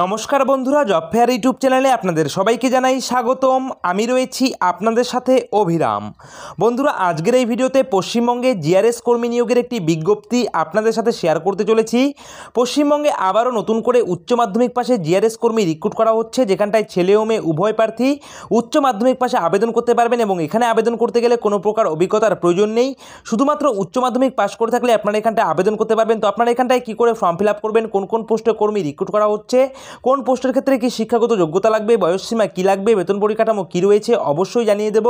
নমস্কার বন্ধুরা job fair YouTube চ্যানেলে আপনাদের সবাইকে জানাই স্বাগতম আমি রয়েছি আপনাদের সাথে অভিরাম বন্ধুরা আজকের এই ভিডিওতে পশ্চিমবঙ্গে জিআরএস কর্মী নিয়োগের একটি বিজ্ঞপ্তি আপনাদের সাথে শেয়ার করতে চলেছি পশ্চিমবঙ্গে আবারও নতুন করে উচ্চ মাধ্যমিক পাশে জিআরএস কর্মী রিক্রুট করা হচ্ছে যেখানটায় ছেলে ও মেয়ে উভয় প্রার্থী উচ্চ মাধ্যমিক পাশে আবেদন করতে পারবেন এবং এখানে আবেদন করতে গেলে কোনো প্রকার অভিজ্ঞতার প্রয়োজন নেই শুধুমাত্র উচ্চ মাধ্যমিক পাশ করে থাকলে আপনারা এখানটায় আবেদন করতে পারবেন তো আপনারা এখানটায় কী করে ফর্ম ফিল করবেন কোন কোন পোস্টে কর্মী রিক্রুট করা হচ্ছে কোন পোস্টের ক্ষেত্রে কি শিক্ষাগত যোগ্যতা লাগবে বয়সসীমা কী লাগবে বেতন পরিকাঠামো কী রয়েছে অবশ্যই জানিয়ে দেব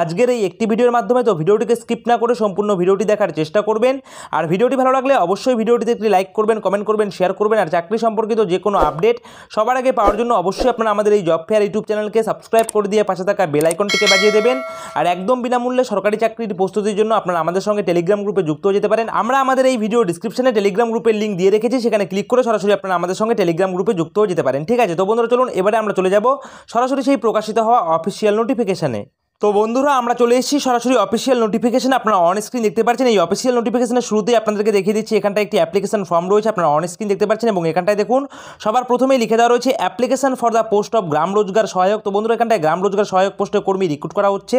আজকের এই একটি ভিডিওর মাধ্যমে তো ভিডিওটিকে স্কিপ না করে সম্পূর্ণ ভিডিওটি দেখার চেষ্টা করবেন আর ভিডিওটি ভালো লাগলে অবশ্যই ভিডিওটিতে একটি লাইক করবেন কমেন্ট করবেন শেয়ার করবেন আর চাকরি সম্পর্কিত যে কোনো আপডেট সবার আগে পাওয়ার জন্য অবশ্যই আপনারা আমাদের এই জব ফেয়ার ইউটিউব চ্যানেলকে সাবস্ক্রাইব করে দিয়ে পাশে থাকা বেল আইকনটিকে বাজিয়ে দেবেন আর একদম বিনামূল্যে সরকারি চাকরির প্রস্তুতির জন্য আপনারা আমাদের সঙ্গে টেলিগ্রাম গ্রুপে যুক্ত হয়ে যেতে পারেন আমরা আমাদের এই ভিডিও ডিসক্রিপশনে টেলিগ্রাম গ্রুপের লিঙ্ক দিয়ে রেখেছি সেখানে ক্লিক করে সরাসরি আপনারা আমাদের সঙ্গে টেলিগ্রাম গ্রুপে যুক্ত হয়ে যেতে পারেন ঠিক আছে তো বন্ধুরা চলুন এবারে আমরা চলে যাব সরাসরি সেই প্রকাশিত হওয়া অফিসিয়াল নোটিফিকেশানে তো বন্ধুরা আমরা চলে এসেছি সরাসরি অফিসিয়াল নোটিফিকেশন আপনারা অন স্ক্রিন দেখতে পাচ্ছেন এই অফিসিয়াল নোটিফিকেশনের শুরুতেই আপনাদেরকে দেখিয়ে দিচ্ছি এখানটা একটি অ্যাপ্লিকেশন ফর্ম রয়েছে আপনারা অন স্ক্রিন দেখতে পাচ্ছেন এবং এখানটায় দেখুন সবার প্রথমেই লিখে দেওয়া রয়েছে application for the post of গ্রাম রোজগার সহায়ক তো বন্ধুরা এখানটায় গ্রাম রোজগার সহায়ক পোস্টে কর্মী রিক্রুট করা হচ্ছে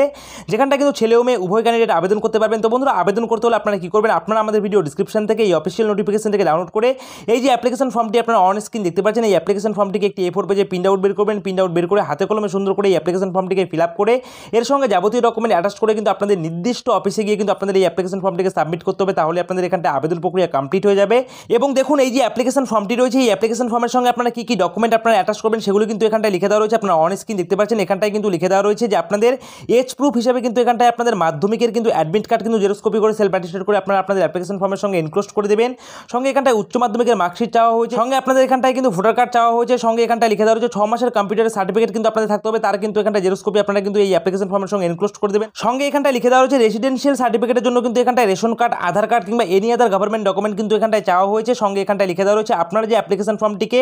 যেখানটা কিন্তু ছেলে মেয়ে উভয় ক্যান্ডিডেট আবেদন করতে পারবেন তো বন্ধুরা আবেদন করতে হলে আপনারা কী করবেন আপনারা আমাদের ভিডিও ডিসক্রিপশন থেকে এই অফিসিয়াল নোটিফিকেশন থেকে ডাউনলোড করে এই যে অ্যাপ্লিকেশন ফর্মটি আপনারা অন স্ক্রিন দেখতে পাচ্ছেন এই অ্যাপ্লিকেশন ফর্মটিকে একটি এ ফোর পেজে প্রিন্ট আউট বের করবেন প্রিন্ট আউট বের করে হাতে কলমে সুন্দর করে এই অ্যাপ্লিকেশন ফর্মটিকে ফিল আপ করে এর সঙ্গে যাবতীয় ডকুমেন্ট অ্যাটাচ করে কিন্তু আপনাদের নির্দিষ্ট অফিসে গিয়ে কিন্তু আপনাদের এই অ্যাপ্লিকেশন ফর্মটিকে সাবমিট করতে হবে তাহলে আপনাদের এখানটা আবেদন প্রক্রিয়া কমপ্লিট হয়ে যাবে এবং দেখুন এই যে অ্যাপ্লিকেশন ফর্মটি রয়েছে এই অ্যাপ্লিকেশন ফর্মের সঙ্গে আপনারা কী কী ডকুমেন্ট আপনারা অ্যাটাচ করবেন সেগুলো কিন্তু এখানটায় লিখে দেওয়া রয়েছে আপনারা অন স্ক্রিন দেখতে পাচ্ছেন এখানটায় কিন্তু লিখে দেওয়া রয়েছে যে আপনাদের এজ প্রুফ হিসাবে কিন্তু এখানটায় আপনাদের মাধ্যমিকের কিন্তু অ্যাডমিট কার্ড কিন্তু জেরক্স কপি করে সেলফ অ্যাটিস্টেড করে আপনারা আপনাদের অ্যাপ্লিকেশন ফর্মের সঙ্গে ইনক্লোজ করে দেবেন সঙ্গে এখানটায় উচ্চ মাধ্যমিকের মার্কশিট চাওয়া হয়েছে সঙ্গে আপনাদের এখানটায় কিন্তু ভোটার কার্ড চাওয়া হয়েছে সঙ্গে এখানটায় লিখে দেওয়া রয়েছে ছ মাসের কম্পিউটার সার্টিফিকেট কিন্তু আপনাদের থাকতে হবে তার কিন্তু এখানটা জেরক্স কপি আপনারা কিন্তু এই অ্যাপ্লিকেশন ফর্মের সঙ্গে এনক্লোজ করে দেবেন সঙ্গে এখানটায় লিখে দেওয়া হয়েছে রেসিডেন্সিয়াল সার্টিফিকেটের জন্য কিন্তু এখানটায় রেশন কার্ড আধার কার্ড কিংবা এনি আদার গভর্নমেন্ট ডকুমেন্ট কিন্তু এখানটায় চাওয়া হয়েছে সঙ্গে এখানটায় লিখে দেওয়া হয়েছে আপনার যে অ্যাপ্লিকেশন ফর্মটিকে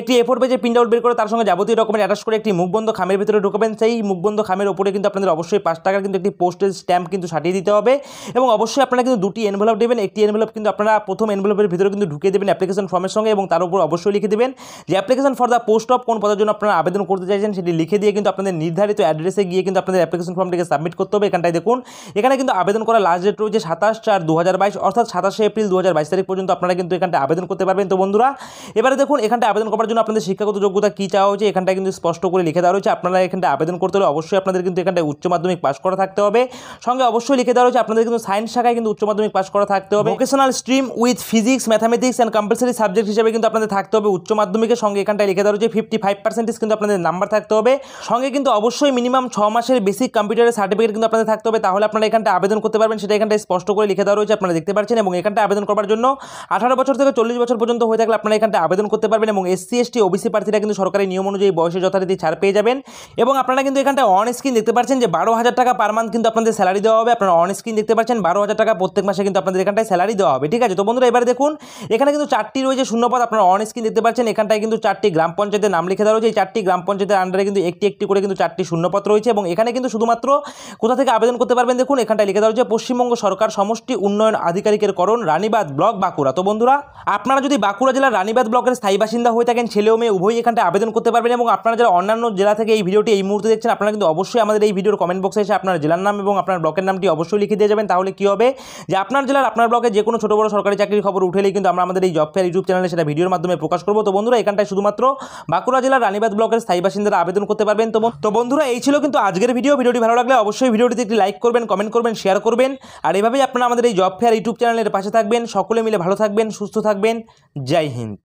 একটি এফোর পেজে প্রিন্ট আউট বের করে তার সঙ্গে যাবতীয় ডকুমেন্ট অ্যাটাচ করে একটি মুখবন্ধ খামের ভিতরে ঢুকবেন সেই মুখবন্ধ খামের উপরে কিন্তু আপনাদের অবশ্যই পাঁচ টাকার কিন্তু একটি পোস্টেজ স্ট্যাম্প কিন্তু সাটিয়ে দিতে হবে এবং অবশ্যই আপনারা কিন্তু দুটি এনভেলপ দেবেন একটি এনভেলপ কিন্তু আপনারা প্রথম এনভেলপের ভিতরে কিন্তু ঢুকিয়ে দেবেন অ্যাপ্লিকেশন ফর্মের সঙ্গে এবং তার উপর অবশ্যই লিখে দেবেন যে application for the post of কোন পদের জন্য আপনারা আবেদন করতে চাইছেন সেটি লিখে দিয়ে কিন্তু আপনাদের নির্ধারিত অ্যাড্রেসে গিয়ে কিন্তু আপনাদের অ্যাপ্লিকেশন ফর্মটিকে সাবমিট করতে হবে এখানটায় দেখুন এখানে কিন্তু আবেদন করার লাস্ট ডেট রয়েছে সাতাশ চার দু অর্থাৎ সাতাশে এপ্রিল দু তারিখ পর্যন্ত আপনারা কিন্তু এখানটা আবেদন করতে পারবেন তো বন্ধুরা এবারে দেখুন এখানটা আবেদন করার জন্য আপনাদের শিক্ষাগত যোগ্যতা কী চাওয়া হয়েছে এখানটা কিন্তু স্পষ্ট করে লিখে দেওয়া রয়েছে আপনারা এখানটা আবেদন করতে হলে অবশ্যই আপনাদের কিন্তু এখানটায় উচ্চ মাধ্যমিক পাশ করা থাকতে হবে সঙ্গে অবশ্যই লিখে দেওয়া রয়েছে আপনাদের কিন্তু সায়েন্স শাখায় কিন্তু উচ্চ মাধ্যমিক পাশ করা থাকতে হবে vocational stream with physics mathematics and compulsory subject হিসেবে কিন্তু আপনাদের থাকতে হবে উচ্চ মাধ্যমিকের সঙ্গে এখানটায় লিখে দেওয়া রয়েছে ফিফটি ফাইভ পার্সেন্টেজ কিন্তু আপনাদের নাম্বার থাকতে হবে সঙ্গে কিন্তু অবশ্যই মিনিমাম ছ মাসের বেশি বেসিক কম্পিউটারের সার্টিফিকেট কিন্তু আপনাদের থাকতে হবে তাহলে আপনারা এখানটা আবেদন করতে পারবেন সেটা এখানটা স্পষ্ট করে লিখে দেওয়া রয়েছে আপনারা দেখতে পাচ্ছেন এবং এখানটা আবেদন করার জন্য আঠারো বছর থেকে চল্লিশ বছর পর্যন্ত হয়ে থাকলে আপনারা এখানটা আবেদন করতে পারবেন এবং এসসি এসটি ওবিসি প্রার্থীরা কিন্তু সরকারি নিয়ম অনুযায়ী বয়সে যথারীতি ছাড় পেয়ে যাবেন এবং আপনারা কিন্তু এখানটা অন স্ক্রিন দেখতে পাচ্ছেন যে বারো হাজার টাকা পার মান্থ কিন্তু আপনাদের স্যালারি দেওয়া হবে আপনারা অন স্ক্রিন দেখতে পাচ্ছেন বারো হাজার টাকা প্রত্যেক মাসে কিন্তু আপনাদের এখানটায় স্যালারি দেওয়া হবে ঠিক আছে তো বন্ধুরা এবারে দেখুন এখানে কিন্তু চারটি রয়েছে শূন্যপদ আপনারা অন স্ক্রিন দেখতে পাচ্ছেন এখানটায় কিন্তু চারটি গ্রাম পঞ্চায়েতের নাম লিখে দেওয়া রয়েছে এই চারটি গ্রাম পঞ্চায়েতের আন্ডারে কিন্তু একটি একটি করে কিন্তু চারটি শূন্যপদ রয়েছে এবং এখানে কিন্তু শুধুমাত্র কোথা থেকে আবেদন করতে পারবেন দেখুন এখানটায় লিখে দেওয়া হয়েছে পশ্চিমবঙ্গ সরকার সমষ্টি উন্নয়ন আধিকারিকের করণ রানীবাদ ব্লক বাঁকুড়া তো বন্ধুরা আপনারা যদি বাঁকুড়া জেলার রানীবাদ ব্লকের স্থায়ী বাসিন্দা হয়ে থাকেন ছেলে মেয়ে উভয়ই এখানটায় আবেদন করতে পারবেন এবং আপনারা যারা অন্যান্য জেলা থেকে এই ভিডিওটি এই মুহূর্তে দেখছেন আপনারা কিন্তু অবশ্যই আমাদের এই ভিডিওর কমেন্ট বক্সে এসে আপনার জেলার নাম এবং আপনার ব্লকের নামটি অবশ্যই লিখে দিয়ে যাবেন তাহলে কি হবে যে আপনার জেলার আপনার ব্লকে যে কোনো ছোটো বড় সরকারি চাকরির খবর উঠেলেই কিন্তু আমরা আমাদের এই জব ফেয়ার ইউটিউব চ্যানেলে সেটা ভিডিওর মাধ্যমে প্রকাশ করবো তো বন্ধুরা এখানটায় শুধুমাত্র বাঁকুড়া জেলার রানীবাদ ব্লকের স্থায়ী বাসিন্দারা আবেদন করতে পারবেন তো বন্ধুরা এই ছিল কিন্তু আজকের ভিডিও ভিডিওটি ভালো লাগলে অবশ্যই ভিডিওটিতে একটি লাইক করবেন কমেন্ট করবেন শেয়ার করবেন আর এভাবেই আপনারা আমাদের এই জব ফেয়ার ইউটিউব চ্যানেলের পাশে থাকবেন সকলে মিলে ভালো থাকবেন সুস্থ থাকবেন জয় হিন্দ